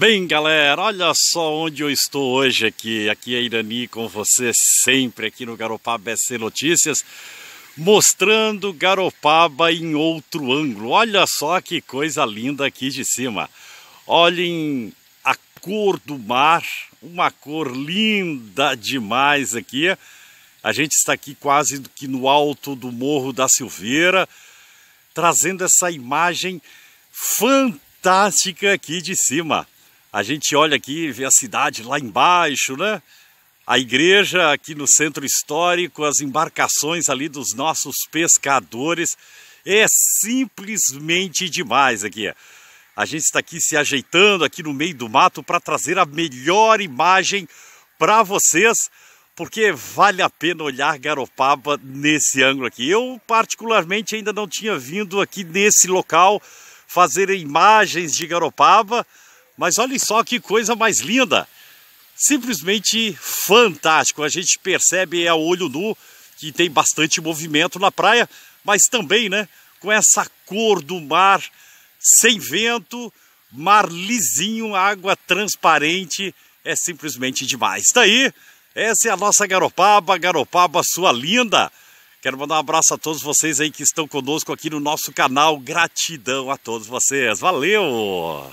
Bem, galera, olha só onde eu estou hoje aqui. Aqui é Irani com você sempre aqui no Garopaba SC Notícias, mostrando Garopaba em outro ângulo. Olha só que coisa linda aqui de cima. Olhem a cor do mar, uma cor linda demais aqui. A gente está aqui quase que no alto do Morro da Silveira, trazendo essa imagem fantástica aqui de cima. A gente olha aqui, vê a cidade lá embaixo, né? A igreja aqui no centro histórico, as embarcações ali dos nossos pescadores. É simplesmente demais aqui. A gente está aqui se ajeitando aqui no meio do mato para trazer a melhor imagem para vocês, porque vale a pena olhar Garopaba nesse ângulo aqui. Eu particularmente ainda não tinha vindo aqui nesse local fazer imagens de Garopaba, mas olhem só que coisa mais linda! Simplesmente fantástico. A gente percebe a é olho nu que tem bastante movimento na praia, mas também, né, com essa cor do mar, sem vento, mar lisinho, água transparente, é simplesmente demais. Tá aí, essa é a nossa Garopaba, Garopaba sua linda. Quero mandar um abraço a todos vocês aí que estão conosco aqui no nosso canal. Gratidão a todos vocês. Valeu!